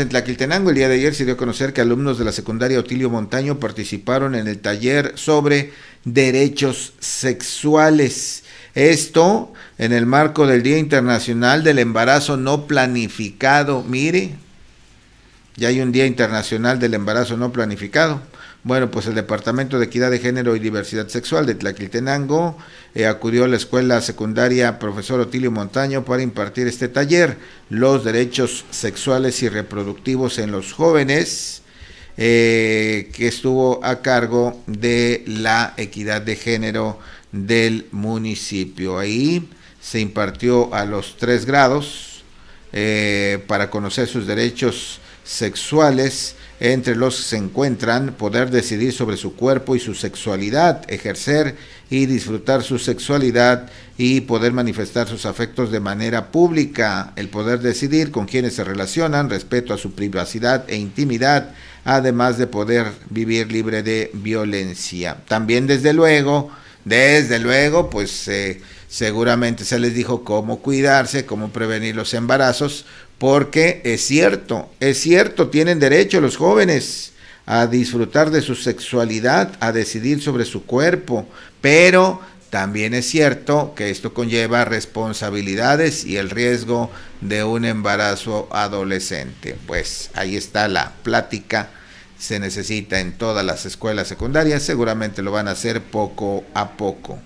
En Tlaquiltenango el día de ayer se dio a conocer que alumnos de la secundaria Otilio Montaño participaron en el taller sobre derechos sexuales. Esto en el marco del Día Internacional del Embarazo No Planificado. Mire, ya hay un Día Internacional del Embarazo No Planificado. Bueno, pues el Departamento de Equidad de Género y Diversidad Sexual de Tlaquiltenango eh, acudió a la escuela secundaria profesor Otilio Montaño para impartir este taller, los derechos sexuales y reproductivos en los jóvenes, eh, que estuvo a cargo de la equidad de género del municipio. Ahí se impartió a los tres grados eh, para conocer sus derechos sexuales entre los que se encuentran poder decidir sobre su cuerpo y su sexualidad, ejercer y disfrutar su sexualidad y poder manifestar sus afectos de manera pública, el poder decidir con quienes se relacionan, respeto a su privacidad e intimidad, además de poder vivir libre de violencia. También, desde luego, desde luego, pues eh, seguramente se les dijo cómo cuidarse, cómo prevenir los embarazos, porque es cierto, es cierto, tienen derecho los jóvenes a disfrutar de su sexualidad, a decidir sobre su cuerpo, pero también es cierto que esto conlleva responsabilidades y el riesgo de un embarazo adolescente. Pues ahí está la plática se necesita en todas las escuelas secundarias, seguramente lo van a hacer poco a poco.